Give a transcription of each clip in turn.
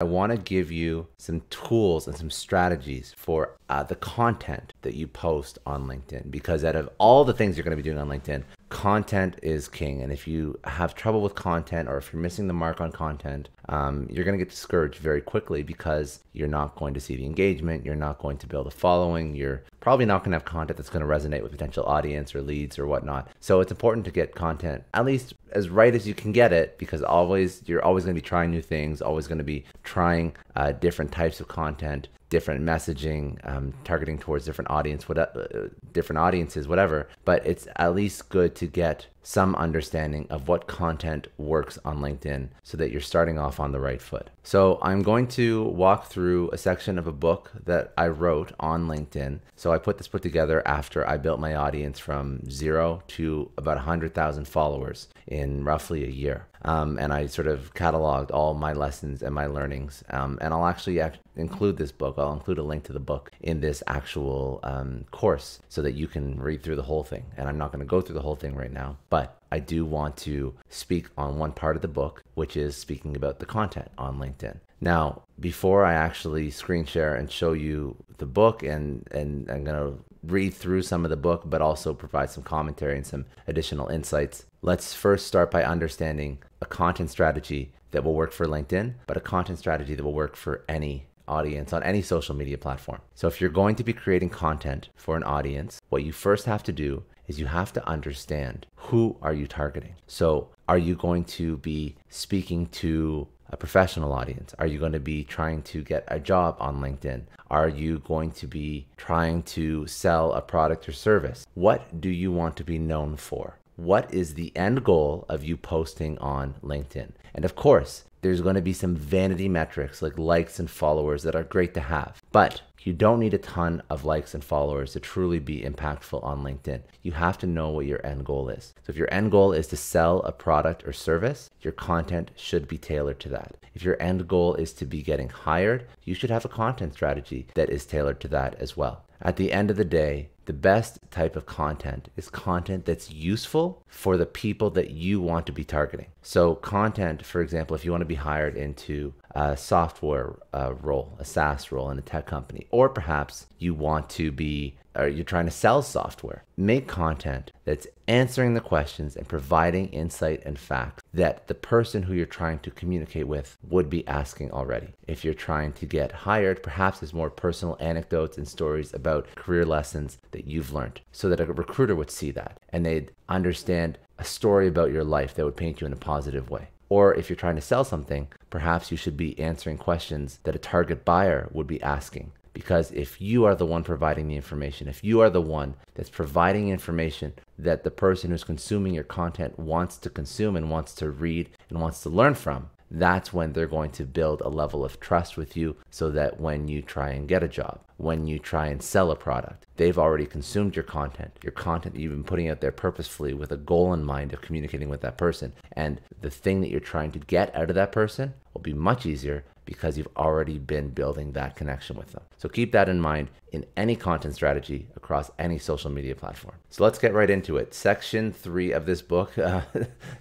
I want to give you some tools and some strategies for uh, the content that you post on LinkedIn because out of all the things you're going to be doing on LinkedIn, content is king. And if you have trouble with content or if you're missing the mark on content, um, you're going to get discouraged very quickly because you're not going to see the engagement, you're not going to build a following, you're probably not going to have content that's going to resonate with potential audience or leads or whatnot. So it's important to get content at least as right as you can get it because always you're always going to be trying new things, always going to be trying uh, different types of content, different messaging, um, targeting towards different audience, what, uh, different audiences, whatever. But it's at least good to get some understanding of what content works on LinkedIn so that you're starting off on the right foot. So, I'm going to walk through a section of a book that I wrote on LinkedIn. So, I put this put together after I built my audience from zero to about 100,000 followers in roughly a year. Um, and I sort of cataloged all my lessons and my learnings. Um, and I'll actually act- include this book. I'll include a link to the book in this actual um, course so that you can read through the whole thing. And I'm not going to go through the whole thing right now, but I do want to speak on one part of the book, which is speaking about the content on LinkedIn. Now, before I actually screen share and show you the book, and, and I'm going to read through some of the book, but also provide some commentary and some additional insights, let's first start by understanding a content strategy that will work for LinkedIn, but a content strategy that will work for any audience on any social media platform. So, if you're going to be creating content for an audience, what you first have to do is you have to understand who are you targeting. So, are you going to be speaking to a professional audience? Are you going to be trying to get a job on LinkedIn? Are you going to be trying to sell a product or service? What do you want to be known for? What is the end goal of you posting on LinkedIn? And of course, there's going to be some vanity metrics like likes and followers that are great to have. But you don't need a ton of likes and followers to truly be impactful on LinkedIn. You have to know what your end goal is. So, if your end goal is to sell a product or service, your content should be tailored to that. If your end goal is to be getting hired, you should have a content strategy that is tailored to that as well. At the end of the day, the best type of content is content that's useful for the people that you want to be targeting. So, content, for example, if you want to be hired into a software uh, role, a SaaS role in a tech company, or perhaps you want to be or you're trying to sell software. Make content that's answering the questions and providing insight and facts that the person who you're trying to communicate with would be asking already. If you're trying to get hired, perhaps there's more personal anecdotes and stories about career lessons that you've learned so that a recruiter would see that and they'd understand a story about your life that would paint you in a positive way. Or if you're trying to sell something, perhaps you should be answering questions that a target buyer would be asking. Because if you are the one providing the information, if you are the one that's providing information that the person who's consuming your content wants to consume and wants to read and wants to learn from, that's when they're going to build a level of trust with you so that when you try and get a job, when you try and sell a product. They've already consumed your content, your content that you've been putting out there purposefully with a goal in mind of communicating with that person. And the thing that you're trying to get out of that person will be much easier because you've already been building that connection with them. So keep that in mind in any content strategy across any social media platform. So let's get right into it. Section three of this book, uh,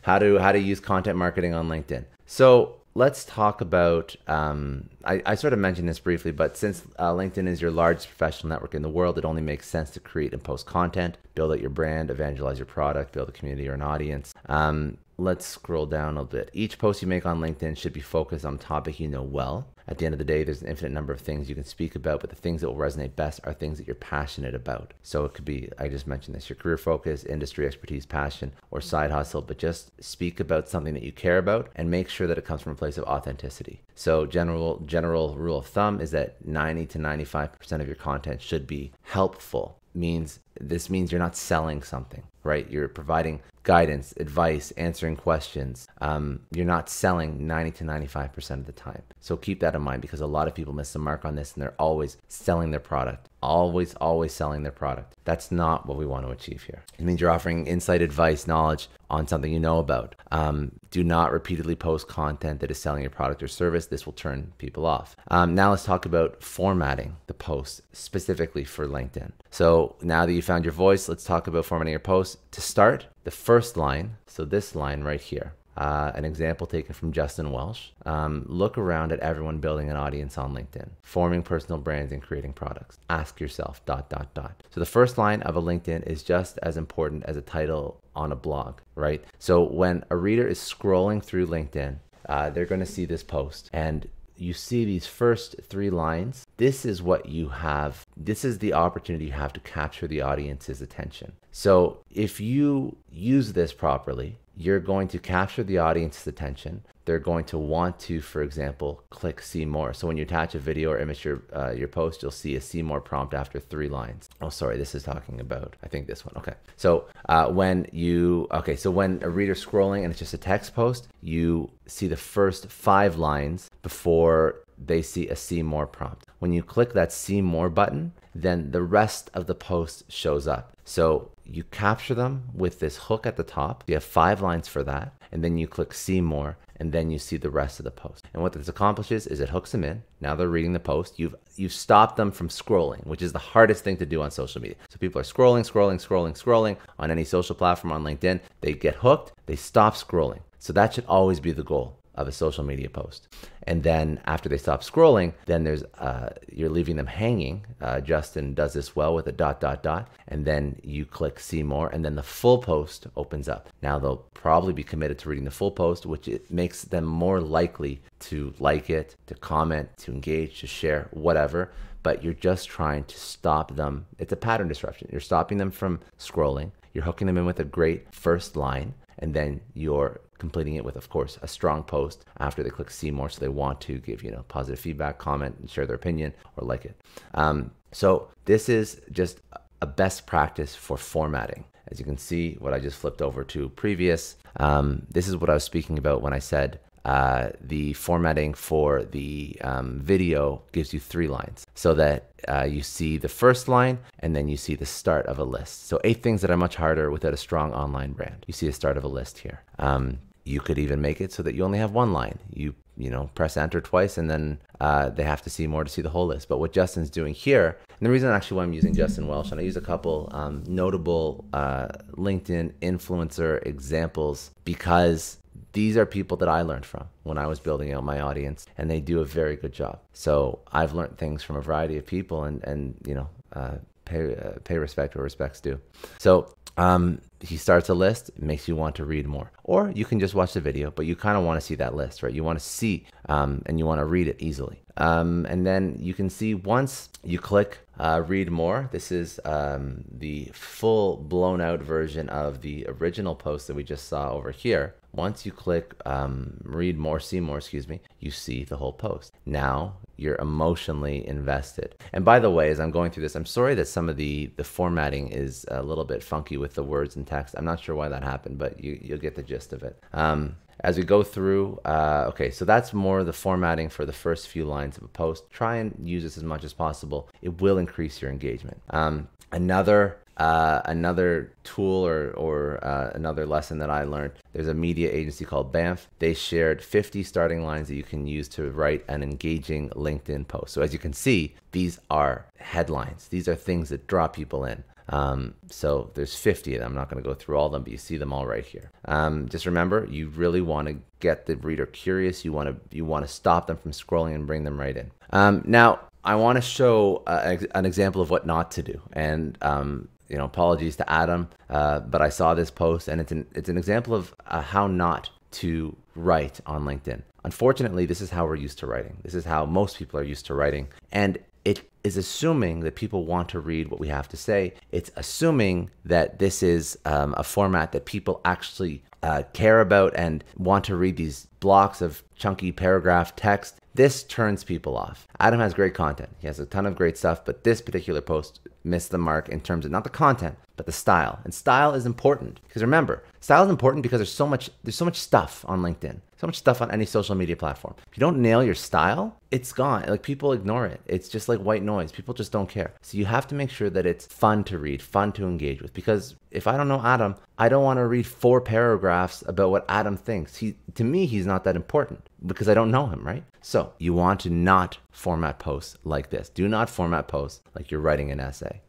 how to how to use content marketing on LinkedIn. So let's talk about. Um, I, I, sort of mentioned this briefly, but since uh, LinkedIn is your largest professional network in the world, it only makes sense to create and post content, build out your brand, evangelize your product, build a community or an audience. Um, let's scroll down a bit. Each post you make on LinkedIn should be focused on a topic you know well. At the end of the day, there's an infinite number of things you can speak about, but the things that will resonate best are things that you're passionate about. So it could be, I just mentioned this, your career focus, industry expertise, passion, or side hustle, but just speak about something that you care about and make sure that it comes from a place of authenticity. So general general rule of thumb is that 90 to 95% of your content should be helpful means this means you're not selling something, right? You're providing guidance, advice, answering questions. Um, you're not selling 90 to 95% of the time. So keep that in mind because a lot of people miss the mark on this and they're always selling their product. Always, always selling their product. That's not what we want to achieve here. It means you're offering insight, advice, knowledge, on something you know about. Um, do not repeatedly post content that is selling your product or service. This will turn people off. Um, now let's talk about formatting the post specifically for LinkedIn. So now that you found your voice, let's talk about formatting your post. To start, the first line, so this line right here, uh, an example taken from Justin Welsh. Um, look around at everyone building an audience on LinkedIn, forming personal brands and creating products. Ask yourself, dot, dot, dot. So the first line of a LinkedIn is just as important as a title on a blog, right? So when a reader is scrolling through LinkedIn, uh, they're going to see this post and you see these first three lines, this is what you have. This is the opportunity you have to capture the audience's attention. So if you use this properly, you're going to capture the audience's attention. They're going to want to, for example, click see more. So when you attach a video or image to your, uh, your post, you'll see a see more prompt after three lines. Oh, sorry, this is talking about, I think this one. Okay. So uh, when you, okay, so when a reader's scrolling and it's just a text post, you see the first five lines before they see a see more prompt. When you click that see more button, then the rest of the post shows up. So you capture them with this hook at the top. You have five lines for that. And then you click see more and then you see the rest of the post. And what this accomplishes is it hooks them in. Now they're reading the post. You've you've stopped them from scrolling, which is the hardest thing to do on social media. So people are scrolling, scrolling, scrolling, scrolling on any social platform on LinkedIn. They get hooked, they stop scrolling. So that should always be the goal of a social media post. And then after they stop scrolling, then there's uh, you're leaving them hanging. Uh, Justin does this well with a dot dot dot, and then you click see more, and then the full post opens up. Now they'll probably be committed to reading the full post, which it makes them more likely to like it, to comment, to engage, to share, whatever. But you're just trying to stop them. It's a pattern disruption. You're stopping them from scrolling. You're hooking them in with a great first line and then you're completing it with, of course, a strong post after they click see more. So they want to give, you know, positive feedback, comment, and share their opinion or like it. Um, so this is just a best practice for formatting. As you can see, what I just flipped over to previous, um, this is what I was speaking about when I said uh, the formatting for the um, video gives you three lines so that uh, you see the first line and then you see the start of a list. So, eight things that are much harder without a strong online brand. You see the start of a list here. Um, you could even make it so that you only have one line. You you know press enter twice and then uh, they have to see more to see the whole list. But what Justin's doing here, and the reason actually why I'm using Justin Welsh, and I use a couple um, notable uh, LinkedIn influencer examples because these are people that I learned from when I was building out my audience, and they do a very good job. So I've learned things from a variety of people, and and you know. Uh, pay, uh, pay respect where respect's due. So um, he starts a list, it makes you want to read more. Or you can just watch the video, but you kind of want to see that list, right? You want to see um, and you want to read it easily. Um, and then you can see once you click uh, read more, this is um, the full blown out version of the original post that we just saw over here. Once you click um, read more, see more, excuse me, you see the whole post. Now you're emotionally invested. And by the way, as I'm going through this, I'm sorry that some of the the formatting is a little bit funky with the words and text. I'm not sure why that happened, but you you'll get the gist of it. Um, as we go through, uh, okay, so that's more the formatting for the first few lines of a post. Try and use this as much as possible. It will increase your engagement. Um, another uh, another tool or, or uh, another lesson that I learned there's a media agency called Banff. They shared 50 starting lines that you can use to write an engaging LinkedIn post. So, as you can see, these are headlines, these are things that draw people in. Um, so there's 50 of them. I'm not going to go through all of them, but you see them all right here. Um, just remember, you really want to get the reader curious. You want to you want to stop them from scrolling and bring them right in. Um, now, I want to show uh, an example of what not to do, and um, you know, apologies to Adam, uh, but I saw this post and it's an, it's an example of uh, how not to write on LinkedIn. Unfortunately, this is how we're used to writing. This is how most people are used to writing. And it is assuming that people want to read what we have to say. It's assuming that this is um, a format that people actually uh, care about and want to read these blocks of chunky paragraph text. This turns people off. Adam has great content. He has a ton of great stuff, but this particular post missed the mark in terms of not the content, but the style. And style is important because remember, style is important because there's so much there's so much stuff on LinkedIn. So much stuff on any social media platform. If you don't nail your style, it's gone. Like people ignore it. It's just like white noise. People just don't care. So you have to make sure that it's fun to read, fun to engage with because if I don't know Adam, I don't want to read four paragraphs about what Adam thinks. He to me he's not that important because I don't know him, right? So, you want to not format posts like this. Do not format posts like you're writing an essay.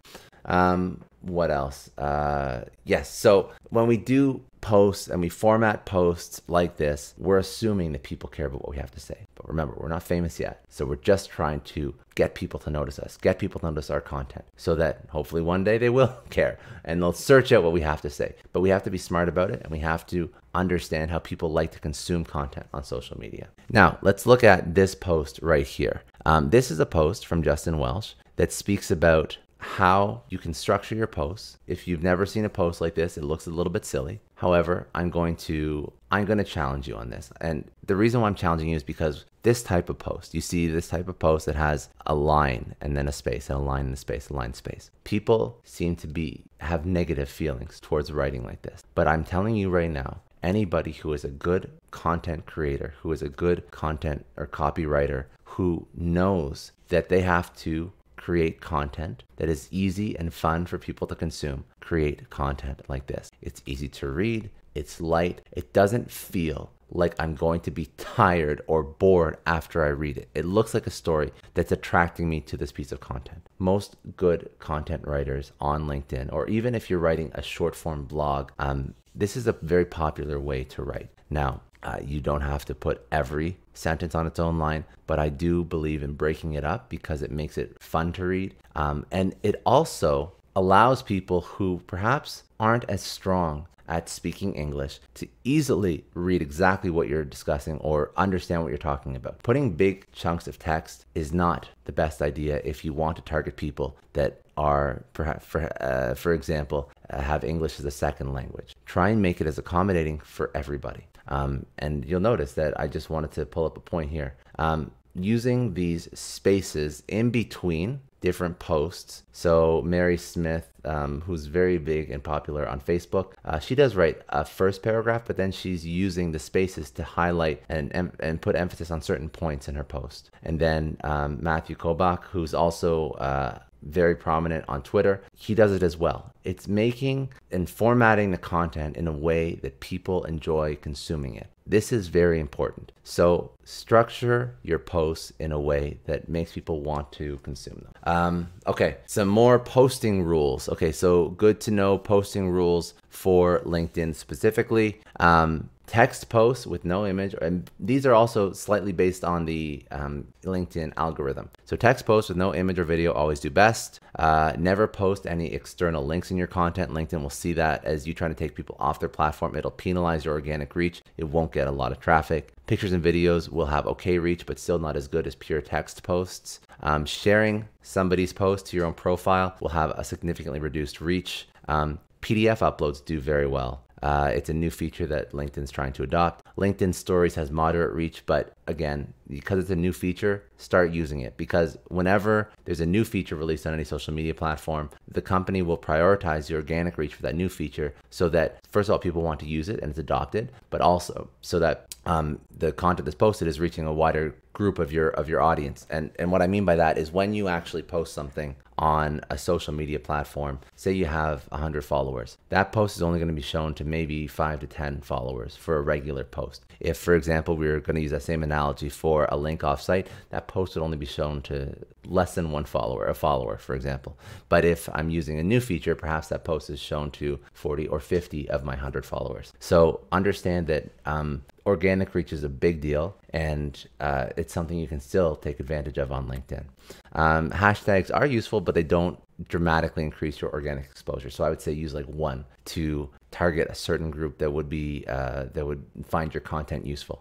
Um, what else? Uh, yes. So when we do posts and we format posts like this, we're assuming that people care about what we have to say. But remember, we're not famous yet. So we're just trying to get people to notice us, get people to notice our content so that hopefully one day they will care and they'll search out what we have to say. But we have to be smart about it and we have to understand how people like to consume content on social media. Now, let's look at this post right here. Um, this is a post from Justin Welsh that speaks about how you can structure your posts. If you've never seen a post like this, it looks a little bit silly. However, I'm going to I'm going to challenge you on this. And the reason why I'm challenging you is because this type of post, you see this type of post that has a line and then a space, and a line and a space, a line space. People seem to be have negative feelings towards writing like this. But I'm telling you right now, anybody who is a good content creator, who is a good content or copywriter, who knows that they have to create content that is easy and fun for people to consume. Create content like this. It's easy to read, it's light, it doesn't feel like I'm going to be tired or bored after I read it. It looks like a story that's attracting me to this piece of content. Most good content writers on LinkedIn, or even if you're writing a short form blog, um, this is a very popular way to write. Now, uh, you don't have to put every sentence on its own line, but I do believe in breaking it up because it makes it fun to read. Um, and it also allows people who perhaps aren't as strong at speaking English to easily read exactly what you're discussing or understand what you're talking about. Putting big chunks of text is not the best idea if you want to target people that are, for for, uh, for example, uh, have English as a second language. Try and make it as accommodating for everybody. Um, and you'll notice that I just wanted to pull up a point here. Um, using these spaces in between different posts. So Mary Smith, um, who's very big and popular on Facebook, uh, she does write a first paragraph, but then she's using the spaces to highlight and and, and put emphasis on certain points in her post. And then um, Matthew Kobach, who's also uh, very prominent on Twitter. He does it as well. It's making and formatting the content in a way that people enjoy consuming it. This is very important. So, structure your posts in a way that makes people want to consume them. Um, okay, some more posting rules. Okay, so good to know posting rules for LinkedIn specifically. Um, text posts with no image, and these are also slightly based on the um, LinkedIn algorithm. So text posts with no image or video always do best. Uh, never post any external links in your content. LinkedIn will see that as you trying to take people off their platform. It'll penalize your organic reach. It won't get a lot of traffic. Pictures and videos will have okay reach, but still not as good as pure text posts. Um, sharing somebody's post to your own profile will have a significantly reduced reach. Um, PDF uploads do very well. Uh, it's a new feature that LinkedIn's trying to adopt. LinkedIn Stories has moderate reach, but again, because it's a new feature, start using it. Because whenever there's a new feature released on any social media platform, the company will prioritize the organic reach for that new feature so that, first of all, people want to use it and it's adopted, but also so that um, the content that's posted is reaching a wider group of your of your audience. And and what I mean by that is when you actually post something on a social media platform, say you have 100 followers, that post is only going to be shown to maybe 5 to 10 followers for a regular post. If for example, we are going to use that same analogy for or a link offsite, that post would only be shown to less than one follower, a follower, for example. But if I'm using a new feature, perhaps that post is shown to 40 or 50 of my 100 followers. So understand that um, organic reach is a big deal and uh, it's something you can still take advantage of on LinkedIn. Um, hashtags are useful, but they don't dramatically increase your organic exposure. So I would say use like one to target a certain group that would be uh, that would find your content useful.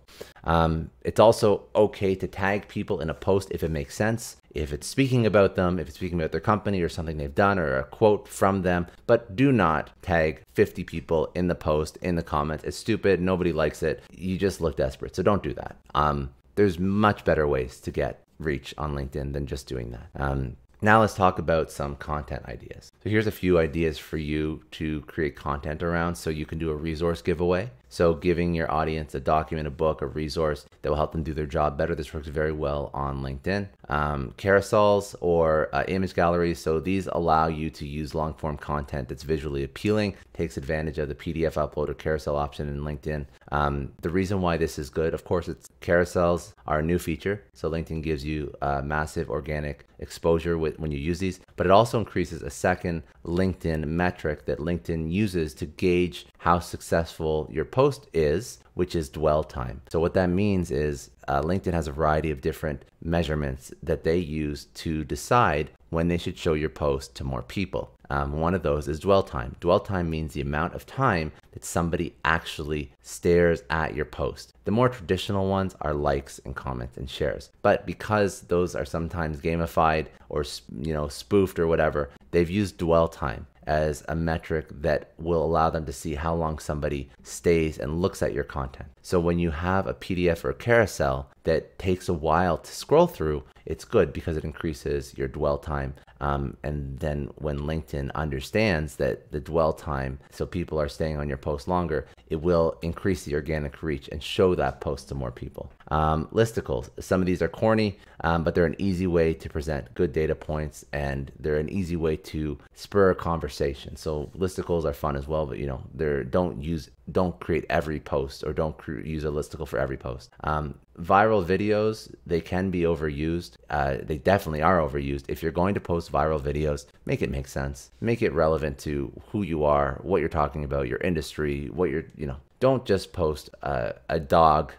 Um, it's also okay to tag people in a post if it makes sense, if it's speaking about them, if it's speaking about their company or something they've done or a quote from them, but do not tag 50 people in the post, in the comments. It's stupid. Nobody likes it. You just look desperate. So don't do that. Um, there's much better ways to get reach on LinkedIn than just doing that. Um, now let's talk about some content ideas. So here's a few ideas for you to create content around. So you can do a resource giveaway. So, giving your audience a document, a book, a resource that will help them do their job better. This works very well on LinkedIn. Um, carousels or uh, image galleries. So, these allow you to use long form content that's visually appealing, takes advantage of the PDF upload or carousel option in LinkedIn. Um, the reason why this is good, of course, it's carousels are a new feature. So, LinkedIn gives you uh, massive organic exposure with, when you use these, but it also increases a second LinkedIn metric that LinkedIn uses to gauge how successful your post is, which is dwell time. So, what that means is uh, LinkedIn has a variety of different measurements that they use to decide when they should show your post to more people. Um, one of those is dwell time. Dwell time means the amount of time that somebody actually stares at your post. The more traditional ones are likes and comments and shares. But because those are sometimes gamified or you know spoofed or whatever, they've used dwell time as a metric that will allow them to see how long somebody stays and looks at your content. So when you have a PDF or a carousel that takes a while to scroll through, it's good because it increases your dwell time um, and then when LinkedIn understands that the dwell time, so people are staying on your post longer, it will increase the organic reach and show that post to more people. Um, listicles, some of these are corny, um, but they're an easy way to present good data points and they're an easy way to spur a conversation. So listicles are fun as well, but you know, they don't use, don't create every post or don't use a listicle for every post. Um, viral videos, they can be overused. Uh, they definitely are overused. If you're going to post viral videos. Make it make sense. Make it relevant to who you are, what you're talking about, your industry, what you're, you know. Don't just post a, a dog,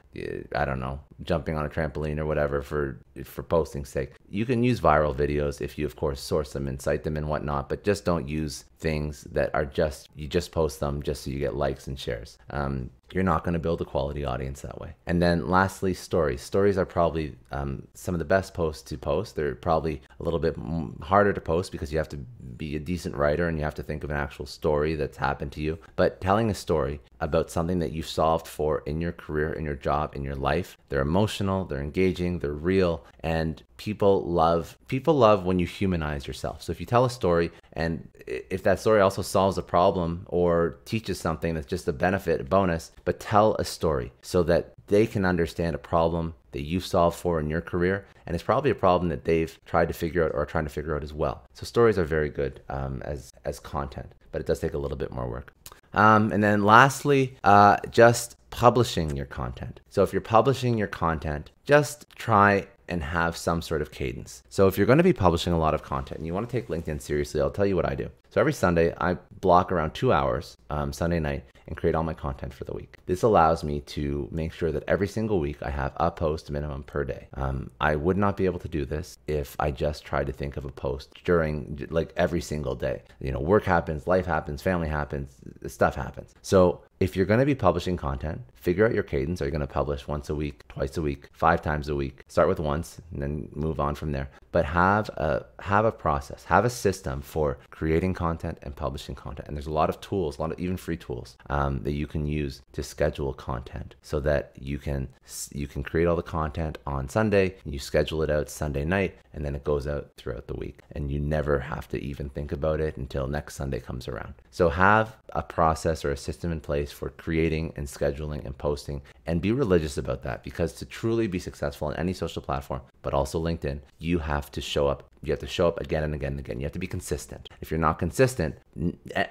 I don't know, jumping on a trampoline or whatever for for posting sake. You can use viral videos if you, of course, source them and cite them and whatnot, but just don't use things that are just you just post them just so you get likes and shares. Um, you're not going to build a quality audience that way. And then lastly, stories. Stories are probably um, some of the best posts to post. They're probably a little bit harder to post because you have to be a decent writer and you have to think of an actual story that's happened to you. But telling a story about something that you solved for in your career, in your job, in your life, they're emotional, they're engaging, they're real, and people love people love when you humanize yourself. So if you tell a story and if that story also solves a problem or teaches something that's just a benefit, a bonus, but tell a story so that they can understand a problem that you've solved for in your career. And it's probably a problem that they've tried to figure out or are trying to figure out as well. So stories are very good um, as, as content, but it does take a little bit more work. Um, and then lastly, uh, just publishing your content. So if you're publishing your content, just try and have some sort of cadence. So if you're going to be publishing a lot of content and you want to take LinkedIn seriously, I'll tell you what I do. So every Sunday, I block around two hours um, Sunday night and create all my content for the week. This allows me to make sure that every single week I have a post minimum per day. Um, I would not be able to do this if I just tried to think of a post during like every single day. You know, work happens, life happens, family happens, stuff happens. So if you're going to be publishing content, figure out your cadence. Are you going to publish once a week, twice a week, five times a week? Start with once and then move on from there. But have a have a process, have a system for creating content content and publishing content. And there's a lot of tools, a lot of even free tools um, that you can use to schedule content so that you can you can create all the content on Sunday. You schedule it out Sunday night, and then it goes out throughout the week, and you never have to even think about it until next Sunday comes around. So have a process or a system in place for creating and scheduling and posting, and be religious about that because to truly be successful on any social platform, but also LinkedIn, you have to show up you have to show up again and again and again. You have to be consistent. If you're not consistent,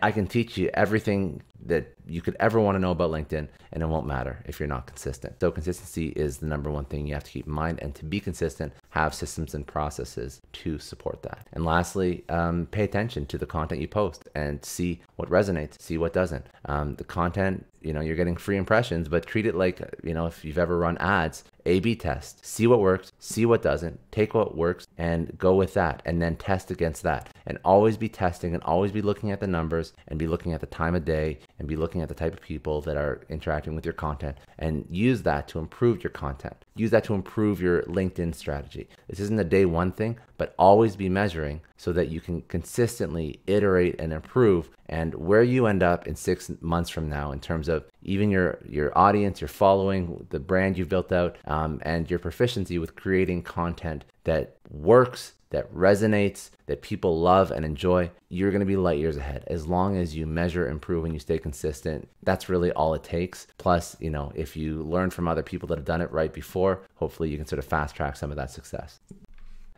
I can teach you everything that you could ever want to know about LinkedIn, and it won't matter if you're not consistent. So, consistency is the number one thing you have to keep in mind. And to be consistent, have systems and processes to support that. And lastly, um, pay attention to the content you post and see what resonates, see what doesn't. Um, the content, you know, you're getting free impressions, but treat it like, you know, if you've ever run ads a B test, see what works, see what doesn't, take what works and go with that, and then test against that. And always be testing and always be looking at the numbers and be looking at the time of day and be looking at the type of people that are interacting with your content and use that to improve your content. Use that to improve your LinkedIn strategy. This isn't a day one thing, but always be measuring so that you can consistently iterate and improve and where you end up in six months from now in terms of even your your audience your following the brand you've built out um, and your proficiency with creating content that works that resonates that people love and enjoy you're going to be light years ahead as long as you measure improve and you stay consistent that's really all it takes plus you know if you learn from other people that have done it right before hopefully you can sort of fast track some of that success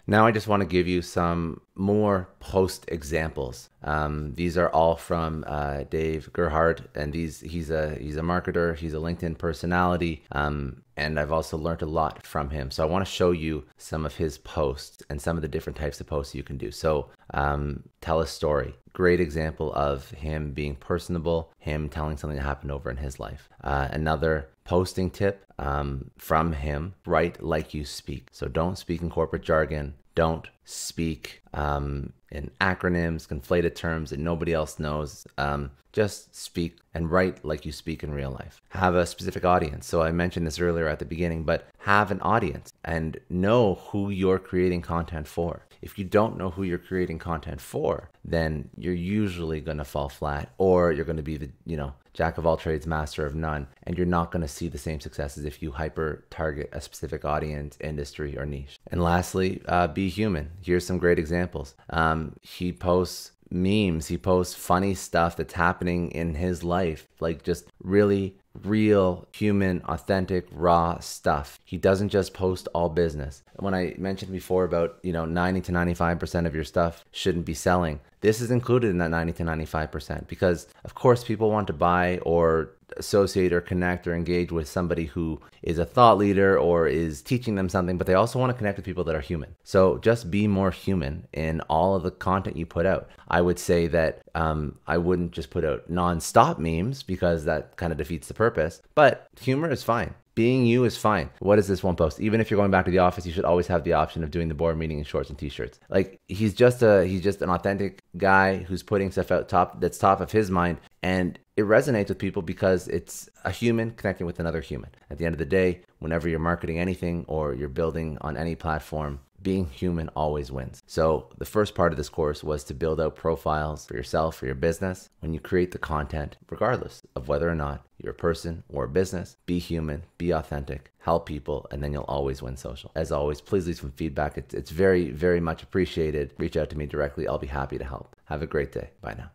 now I just want to give you some more post examples. Um, these are all from uh, Dave Gerhardt, and these he's a he's a marketer, he's a LinkedIn personality, um, and I've also learned a lot from him. So I want to show you some of his posts and some of the different types of posts you can do. So um, tell a story. Great example of him being personable, him telling something that happened over in his life. Uh, another posting tip um, from him write like you speak. So don't speak in corporate jargon don't speak um, in acronyms, conflated terms that nobody else knows. Um, just speak and write like you speak in real life. Have a specific audience. So I mentioned this earlier at the beginning, but have an audience and know who you're creating content for if you don't know who you're creating content for, then you're usually going to fall flat or you're going to be the, you know, jack of all trades, master of none, and you're not going to see the same success as if you hyper target a specific audience, industry, or niche. And lastly, uh, be human. Here's some great examples. Um, he posts memes. He posts funny stuff that's happening in his life, like just really real, human, authentic, raw stuff. He doesn't just post all business. When I mentioned before about, you know, 90 to 95% of your stuff shouldn't be selling, this is included in that 90 to 95% because, of course, people want to buy or associate or connect or engage with somebody who is a thought leader or is teaching them something, but they also want to connect with people that are human. So just be more human in all of the content you put out. I would say that um, I wouldn't just put out non-stop memes because that kind of defeats the purpose. But humor is fine. Being you is fine. What is this one post? Even if you're going back to the office, you should always have the option of doing the board meeting in shorts and t-shirts. Like he's just a he's just an authentic guy who's putting stuff out top that's top of his mind and it resonates with people because it's a human connecting with another human. At the end of the day, whenever you're marketing anything or you're building on any platform, being human always wins. So, the first part of this course was to build out profiles for yourself, for your business, when you create the content, regardless of whether or not you're a person or a business. Be human, be authentic, help people, and then you'll always win social. As always, please leave some feedback. It's, it's very, very much appreciated. Reach out to me directly. I'll be happy to help. Have a great day. Bye now.